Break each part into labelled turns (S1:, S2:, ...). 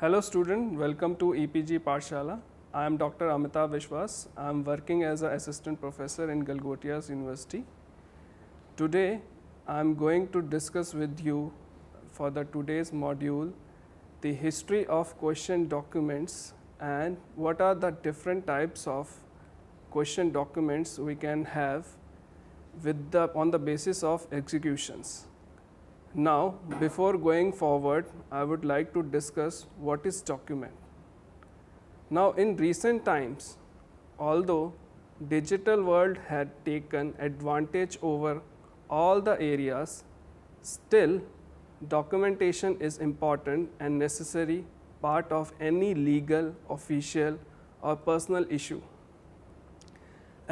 S1: Hello student, welcome to EPG Parshala. I am Dr. Amitabh Vishwas. I am working as an assistant professor in Galgotias University. Today, I am going to discuss with you for the today's module the history of question documents and what are the different types of question documents we can have with the on the basis of executions. Now, before going forward, I would like to discuss what is document. Now, in recent times, although digital world had taken advantage over all the areas, still documentation is important and necessary part of any legal, official or personal issue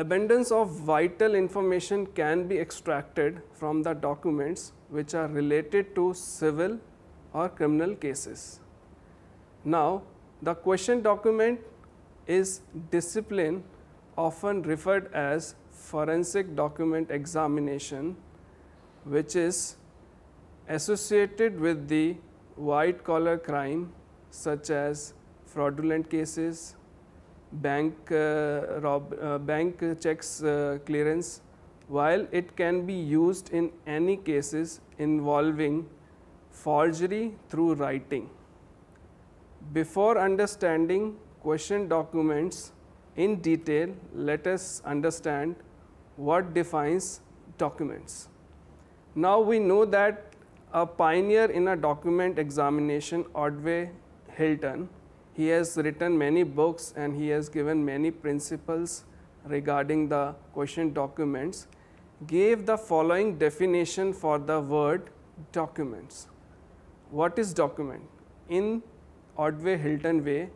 S1: abundance of vital information can be extracted from the documents which are related to civil or criminal cases. Now, the question document is discipline often referred as forensic document examination which is associated with the white collar crime such as fraudulent cases, bank uh, rob, uh, bank checks uh, clearance while it can be used in any cases involving forgery through writing. Before understanding question documents in detail, let us understand what defines documents. Now we know that a pioneer in a document examination, Ordway Hilton, he has written many books and he has given many principles regarding the question documents, gave the following definition for the word documents. What is document? In Ordway Hilton way,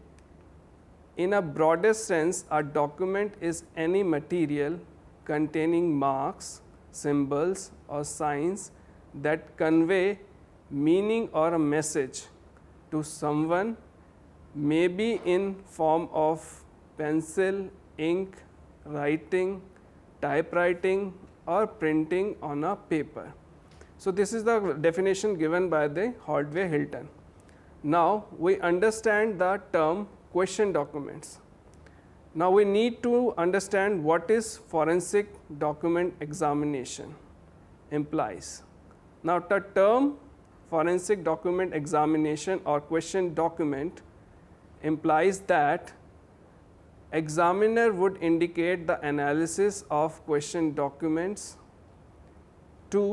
S1: in a broadest sense, a document is any material containing marks, symbols or signs that convey meaning or a message to someone may be in form of pencil, ink, writing, typewriting or printing on a paper. So, this is the definition given by the Hardway Hilton. Now, we understand the term question documents. Now, we need to understand what is forensic document examination implies. Now, the term forensic document examination or question document implies that examiner would indicate the analysis of question documents to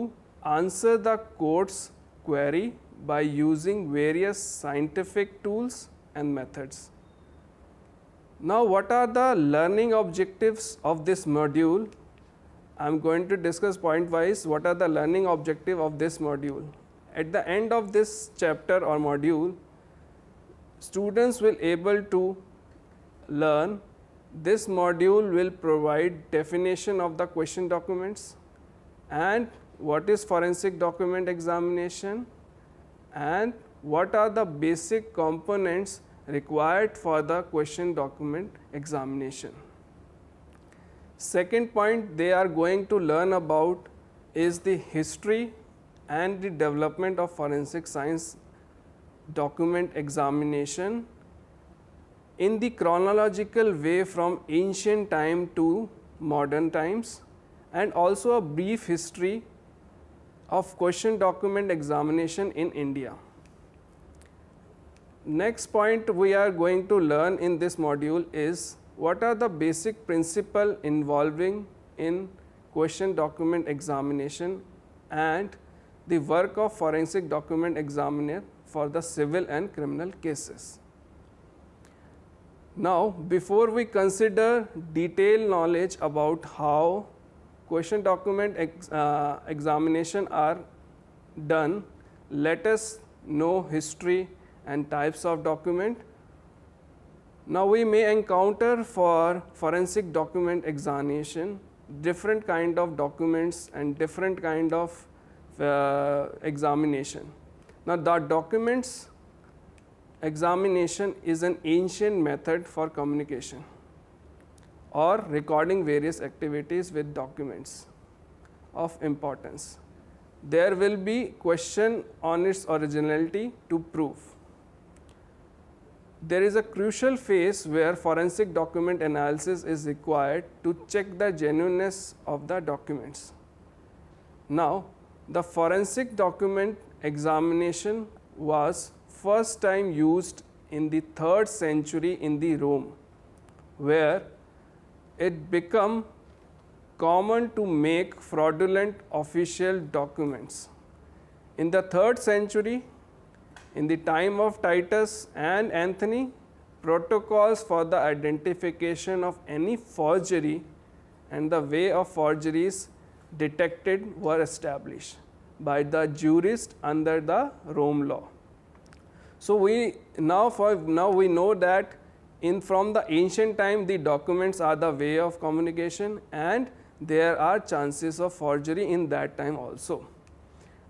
S1: answer the court's query by using various scientific tools and methods. Now, what are the learning objectives of this module? I am going to discuss point wise what are the learning objective of this module. At the end of this chapter or module, students will able to learn this module will provide definition of the question documents and what is forensic document examination and what are the basic components required for the question document examination. Second point they are going to learn about is the history and the development of forensic science document examination in the chronological way from ancient time to modern times and also a brief history of question document examination in India. Next point we are going to learn in this module is what are the basic principle involving in question document examination and the work of forensic document examiner for the civil and criminal cases. Now, before we consider detailed knowledge about how question document ex, uh, examination are done, let us know history and types of document. Now, we may encounter for forensic document examination different kind of documents and different kind of uh, examination. Now, the documents examination is an ancient method for communication or recording various activities with documents of importance. There will be question on its originality to prove. There is a crucial phase where forensic document analysis is required to check the genuineness of the documents. Now, the forensic document examination was first time used in the 3rd century in the Rome, where it became common to make fraudulent official documents. In the 3rd century, in the time of Titus and Anthony, protocols for the identification of any forgery and the way of forgeries detected were established by the jurist under the Rome law. So, we now for now we know that in from the ancient time the documents are the way of communication and there are chances of forgery in that time also.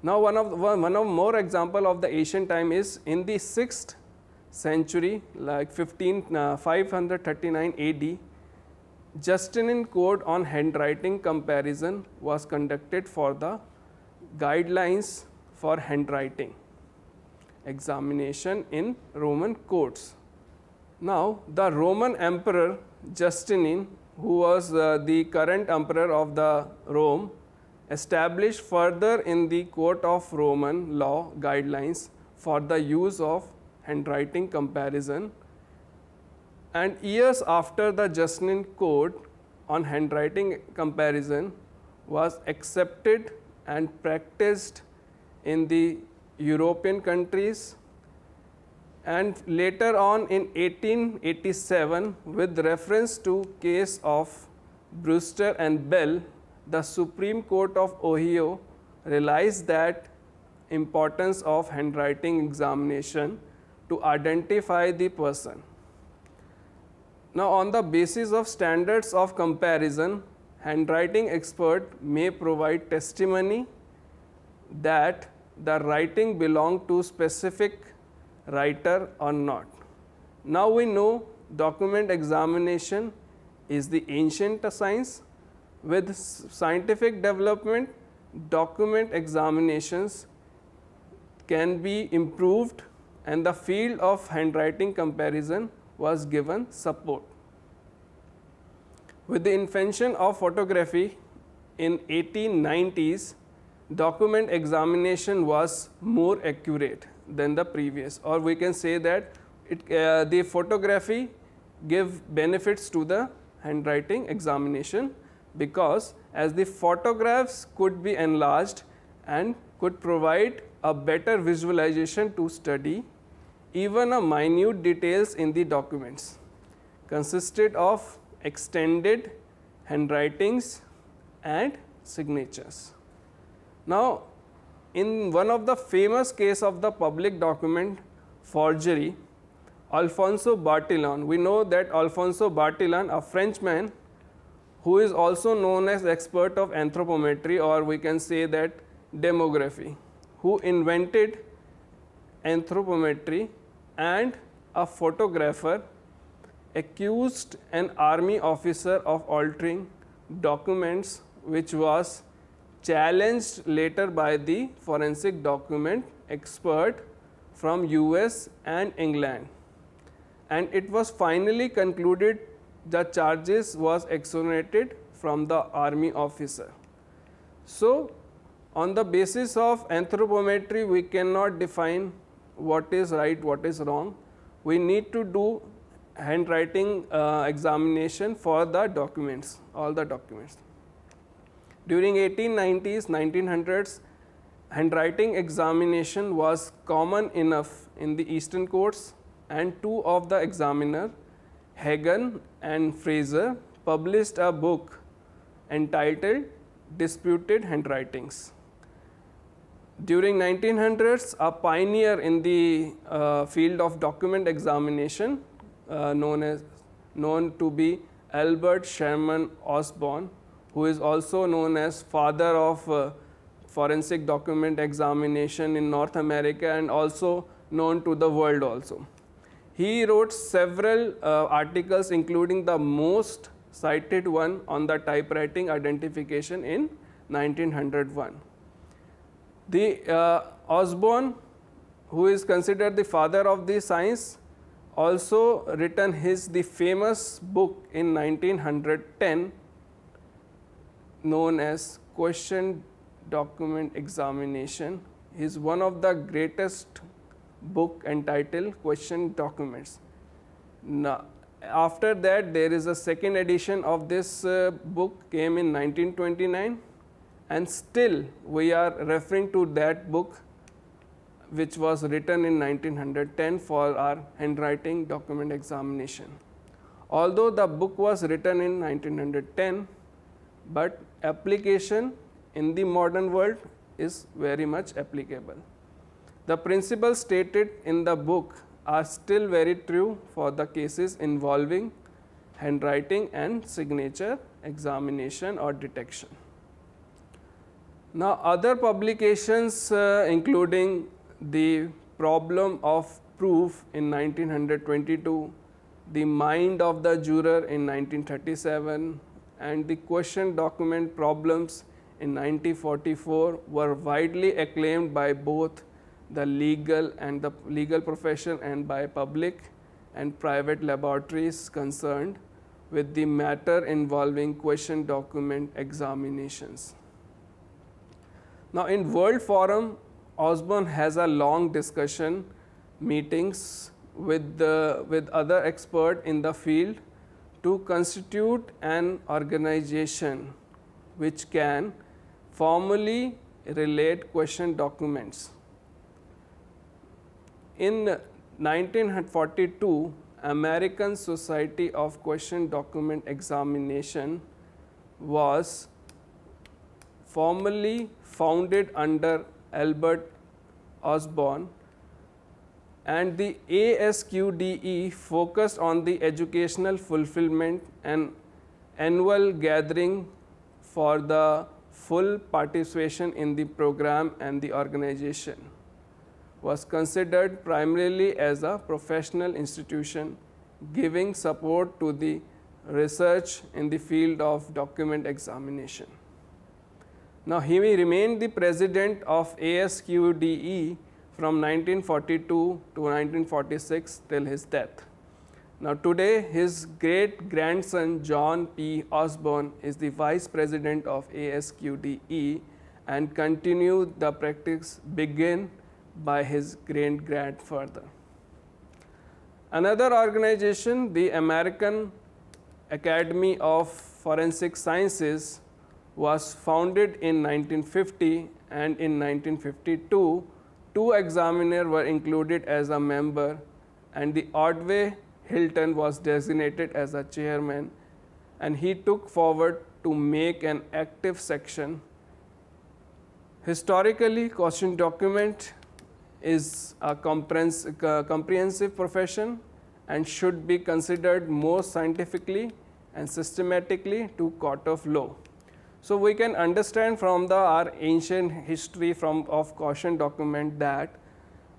S1: Now, one of one of more example of the ancient time is in the 6th century like 15 uh, 539 AD Justinian code on handwriting comparison was conducted for the guidelines for handwriting examination in Roman courts. Now, the Roman emperor Justinian who was uh, the current emperor of the Rome established further in the court of Roman law guidelines for the use of handwriting comparison and years after the Justinian code on handwriting comparison was accepted and practiced in the European countries and later on in 1887 with reference to case of Brewster and Bell, the Supreme Court of Ohio realized that importance of handwriting examination to identify the person. Now, on the basis of standards of comparison, handwriting expert may provide testimony that the writing belonged to specific writer or not. Now we know document examination is the ancient science. With scientific development, document examinations can be improved and the field of handwriting comparison was given support. With the invention of photography in 1890s, document examination was more accurate than the previous or we can say that it, uh, the photography give benefits to the handwriting examination because as the photographs could be enlarged and could provide a better visualization to study even a minute details in the documents consisted of extended handwritings and signatures. Now, in one of the famous case of the public document forgery, Alfonso Bartillon, we know that Alfonso Bartillon, a Frenchman who is also known as expert of anthropometry or we can say that demography, who invented anthropometry and a photographer accused an army officer of altering documents which was challenged later by the forensic document expert from US and England and it was finally concluded the charges was exonerated from the army officer. So, on the basis of anthropometry we cannot define what is right, what is wrong. We need to do handwriting uh, examination for the documents, all the documents. During 1890s, 1900s, handwriting examination was common enough in the eastern courts and two of the examiner, Hagen and Fraser, published a book entitled Disputed Handwritings. During 1900s, a pioneer in the uh, field of document examination, uh, known as known to be Albert Sherman Osborne, who is also known as father of uh, forensic document examination in North America and also known to the world also. He wrote several uh, articles including the most cited one on the typewriting identification in 1901. The uh, who is considered the father of the science, also written his the famous book in 1910 known as Question Document Examination. He is one of the greatest book entitled Question Documents. Now, after that there is a second edition of this uh, book came in 1929 and still we are referring to that book which was written in 1910 for our handwriting document examination. Although the book was written in 1910, but application in the modern world is very much applicable. The principles stated in the book are still very true for the cases involving handwriting and signature examination or detection. Now, other publications uh, including the problem of proof in 1922, the mind of the juror in 1937 and the question document problems in 1944 were widely acclaimed by both the legal and the legal profession and by public and private laboratories concerned with the matter involving question document examinations. Now, in World Forum Osborne has a long discussion meetings with, the, with other expert in the field to constitute an organization which can formally relate question documents. In 1942, American Society of Question Document Examination was formally founded under Albert Osborne and the ASQDE focused on the educational fulfillment and annual gathering for the full participation in the program and the organization was considered primarily as a professional institution giving support to the research in the field of document examination. Now, he remained the president of ASQDE from 1942 to 1946 till his death. Now, today his great grandson John P. Osborne is the vice president of ASQDE and continue the practice begin by his great grand Another organization, the American Academy of Forensic Sciences, was founded in 1950 and in 1952, two examiners were included as a member and the Ordway Hilton was designated as a chairman and he took forward to make an active section. Historically, question document is a comprehensive profession and should be considered more scientifically and systematically to court of law. So we can understand from the our ancient history from of caution document that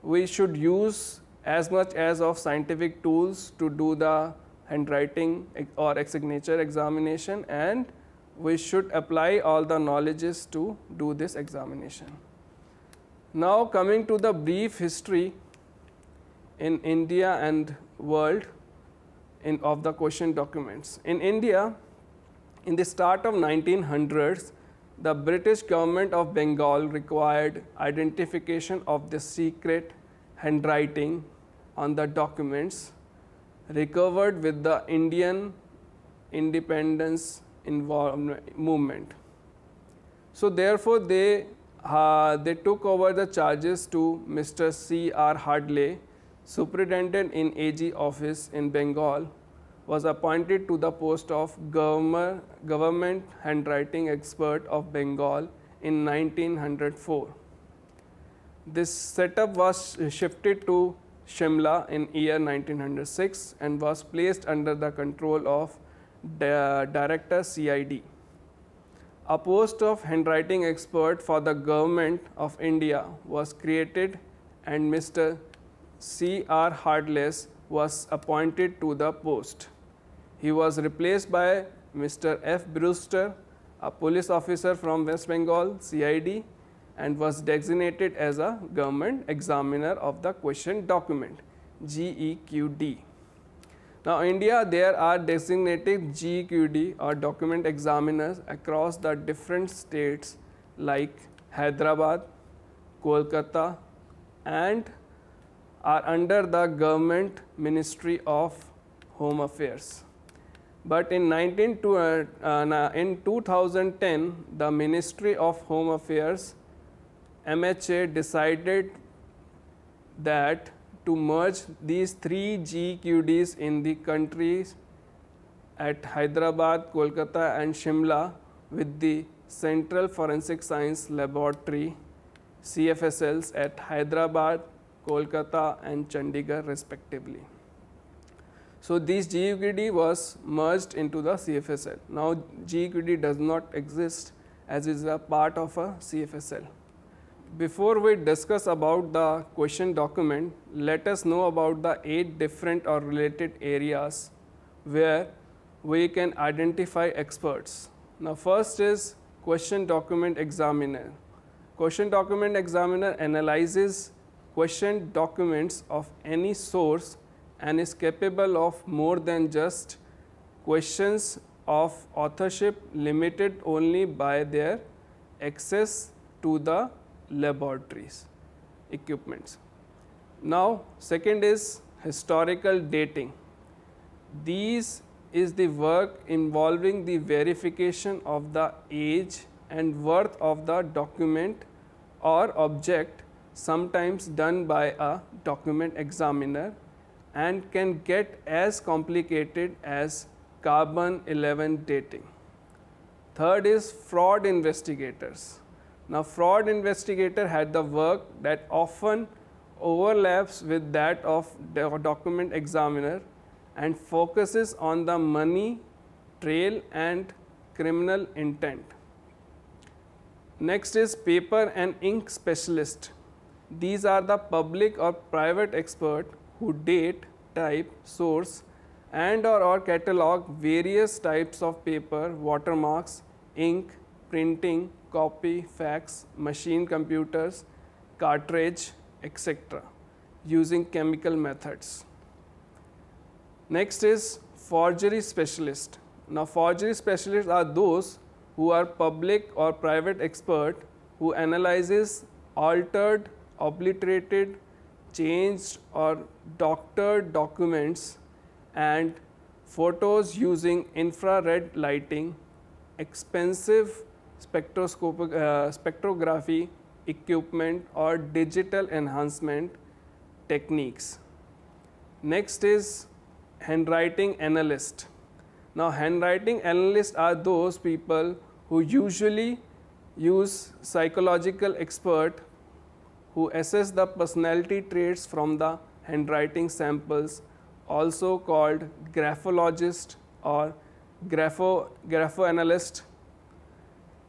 S1: we should use as much as of scientific tools to do the handwriting or signature examination and we should apply all the knowledges to do this examination. Now coming to the brief history in India and world in of the question documents. In India, in the start of 1900s, the British government of Bengal required identification of the secret handwriting on the documents recovered with the Indian independence movement. So therefore, they, uh, they took over the charges to Mr. C. R. Hadley, superintendent in AG office in Bengal, was appointed to the post of government, government handwriting expert of Bengal in 1904. This setup was shifted to Shimla in year 1906 and was placed under the control of Director CID. A post of handwriting expert for the Government of India was created and Mr. C. R. Hardless was appointed to the post. He was replaced by Mr. F. Brewster, a police officer from West Bengal CID and was designated as a government examiner of the question document GEQD. Now, India there are designated GEQD or document examiners across the different states like Hyderabad, Kolkata and are under the government ministry of home affairs. But in, 19 uh, uh, in 2010, the Ministry of Home Affairs MHA decided that to merge these three GQDs in the countries at Hyderabad, Kolkata and Shimla with the Central Forensic Science Laboratory CFSLs at Hyderabad, Kolkata and Chandigarh respectively. So, this GUQD was merged into the CFSL. Now, GUQD does not exist as is a part of a CFSL. Before we discuss about the question document, let us know about the 8 different or related areas where we can identify experts. Now, first is question document examiner. Question document examiner analyzes question documents of any source and is capable of more than just questions of authorship limited only by their access to the laboratories equipments. Now, second is historical dating. These is the work involving the verification of the age and worth of the document or object sometimes done by a document examiner and can get as complicated as carbon 11 dating. Third is fraud investigators. Now fraud investigator had the work that often overlaps with that of document examiner and focuses on the money, trail and criminal intent. Next is paper and ink specialist. These are the public or private expert who date, type, source and or, or catalog various types of paper, watermarks, ink, printing, copy, fax, machine computers, cartridge, etc. using chemical methods. Next is forgery specialist. Now forgery specialists are those who are public or private expert who analyzes altered, obliterated, changed or doctored documents and photos using infrared lighting, expensive spectroscopic, uh, spectrography equipment or digital enhancement techniques. Next is handwriting analyst. Now, handwriting analysts are those people who usually use psychological expert who assess the personality traits from the handwriting samples, also called graphologist or grapho, graphoanalyst.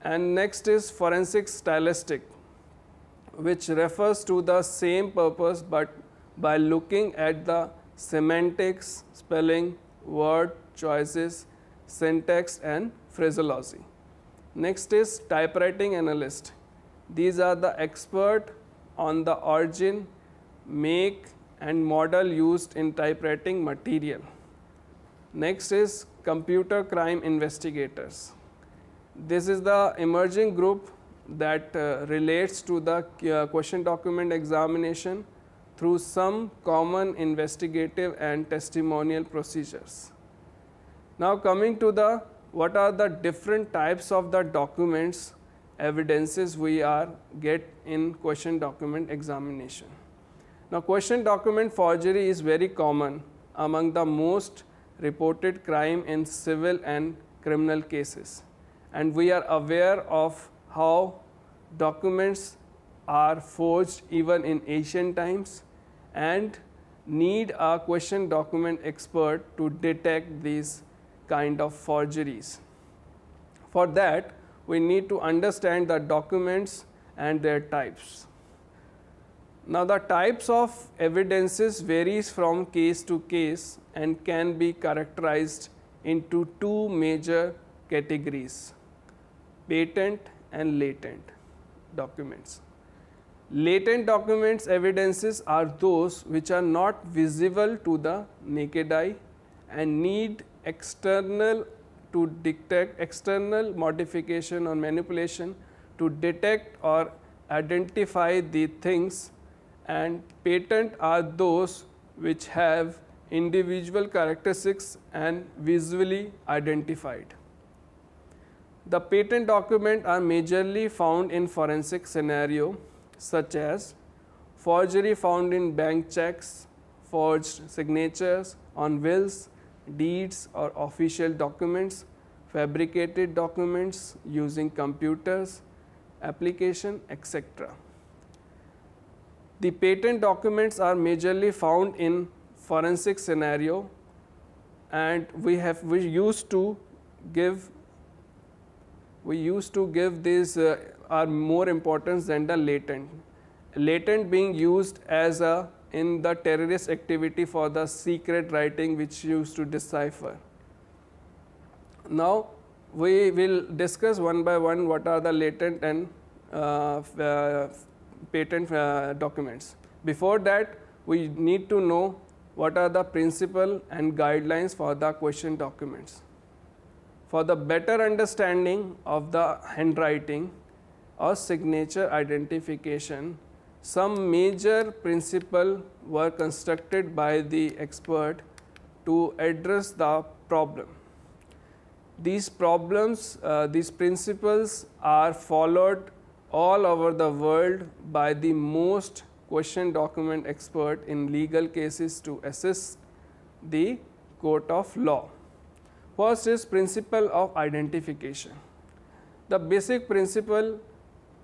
S1: And next is forensic stylistic, which refers to the same purpose but by looking at the semantics, spelling, word choices, syntax and phraseology. Next is typewriting analyst. These are the expert on the origin, make and model used in typewriting material. Next is computer crime investigators. This is the emerging group that uh, relates to the uh, question document examination through some common investigative and testimonial procedures. Now coming to the what are the different types of the documents evidences we are get in question document examination. Now question document forgery is very common among the most reported crime in civil and criminal cases and we are aware of how documents are forged even in ancient times and need a question document expert to detect these kind of forgeries. For that, we need to understand the documents and their types. Now, the types of evidences varies from case to case and can be characterized into two major categories, patent and latent documents. Latent documents evidences are those which are not visible to the naked eye and need external to detect external modification or manipulation to detect or identify the things and patent are those which have individual characteristics and visually identified. The patent document are majorly found in forensic scenario such as forgery found in bank checks, forged signatures on wills, deeds or official documents, fabricated documents using computers, application etc. The patent documents are majorly found in forensic scenario and we have we used to give we used to give these uh, are more important than the latent. Latent being used as a in the terrorist activity for the secret writing which used to decipher. Now, we will discuss one by one what are the latent and uh, uh, patent uh, documents. Before that, we need to know what are the principle and guidelines for the question documents. For the better understanding of the handwriting or signature identification, some major principle were constructed by the expert to address the problem. These problems, uh, these principles are followed all over the world by the most question document expert in legal cases to assist the court of law. First is principle of identification. The basic principle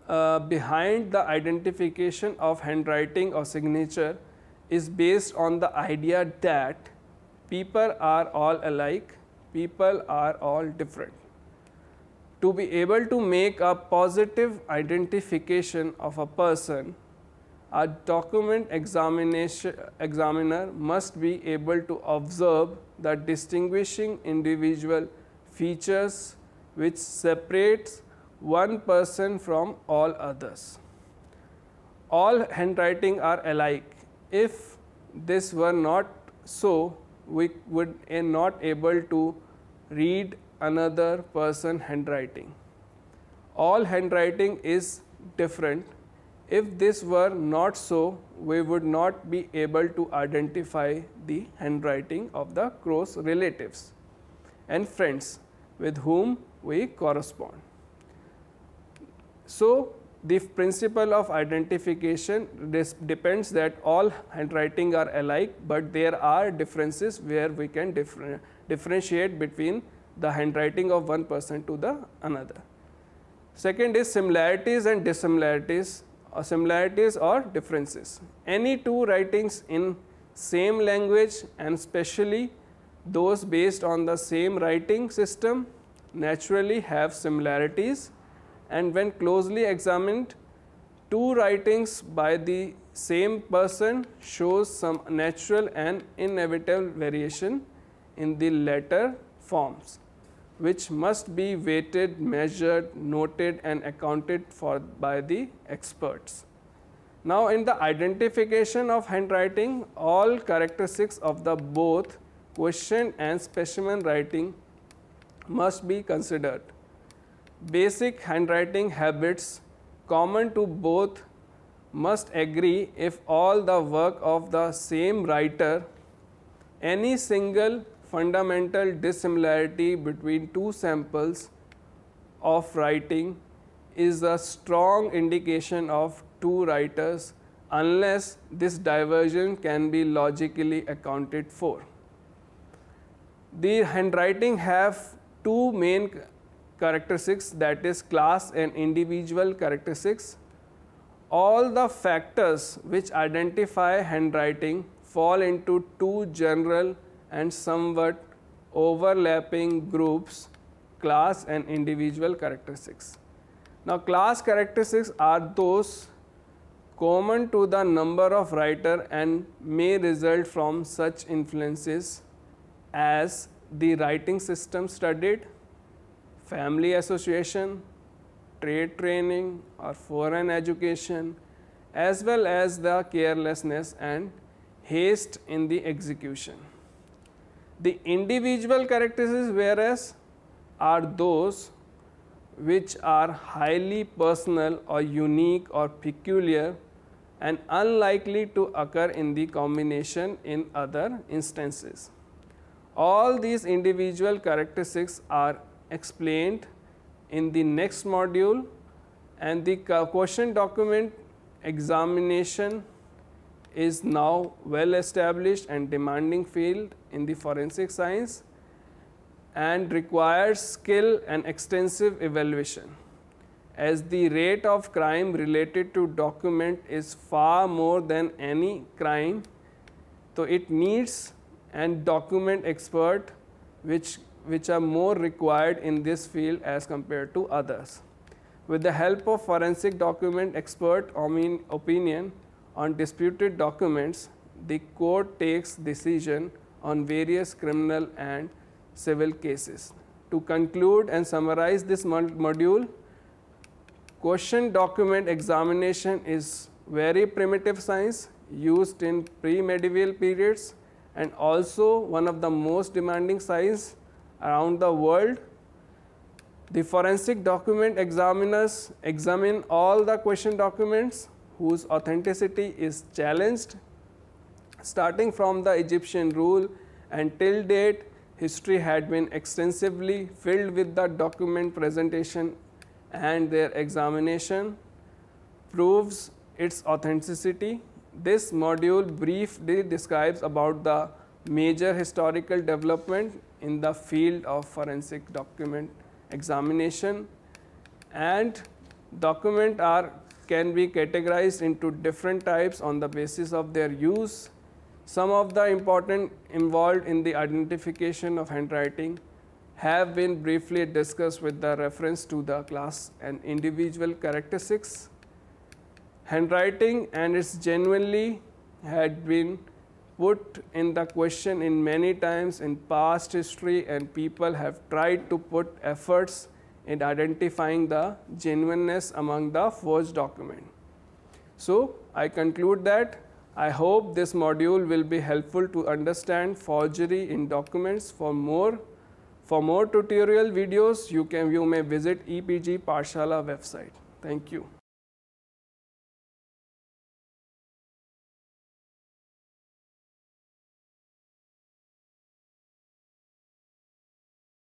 S1: uh, behind the identification of handwriting or signature is based on the idea that people are all alike, people are all different. To be able to make a positive identification of a person, a document examination, examiner must be able to observe the distinguishing individual features which separates one person from all others. All handwriting are alike. If this were not so, we would eh, not able to read another person handwriting. All handwriting is different. If this were not so, we would not be able to identify the handwriting of the close relatives and friends with whom we correspond. So, the principle of identification depends that all handwriting are alike, but there are differences where we can differ differentiate between the handwriting of one person to the another. Second is similarities and dissimilarities or uh, similarities or differences. Any two writings in same language and especially those based on the same writing system naturally have similarities and when closely examined two writings by the same person shows some natural and inevitable variation in the letter forms which must be weighted, measured, noted and accounted for by the experts. Now in the identification of handwriting all characteristics of the both question and specimen writing must be considered basic handwriting habits common to both must agree if all the work of the same writer any single fundamental dissimilarity between two samples of writing is a strong indication of two writers unless this diversion can be logically accounted for. The handwriting have two main characteristics that is class and individual characteristics. All the factors which identify handwriting fall into two general and somewhat overlapping groups class and individual characteristics. Now, class characteristics are those common to the number of writer and may result from such influences as the writing system studied, family association, trade training or foreign education as well as the carelessness and haste in the execution. The individual characteristics whereas are those which are highly personal or unique or peculiar and unlikely to occur in the combination in other instances. All these individual characteristics are explained in the next module and the question document examination is now well established and demanding field in the forensic science and requires skill and extensive evaluation as the rate of crime related to document is far more than any crime. So, it needs an document expert which which are more required in this field as compared to others. With the help of forensic document expert opinion on disputed documents, the court takes decision on various criminal and civil cases. To conclude and summarize this module, question document examination is very primitive science used in pre-medieval periods and also one of the most demanding science around the world. The forensic document examiners examine all the question documents whose authenticity is challenged. Starting from the Egyptian rule until date, history had been extensively filled with the document presentation and their examination proves its authenticity. This module briefly describes about the major historical development in the field of forensic document examination and document are can be categorized into different types on the basis of their use. Some of the important involved in the identification of handwriting have been briefly discussed with the reference to the class and individual characteristics. Handwriting and its genuinely had been put in the question in many times in past history and people have tried to put efforts in identifying the genuineness among the forged document. So, I conclude that I hope this module will be helpful to understand forgery in documents for more for more tutorial videos you can you may visit EPG Parshala website. Thank you.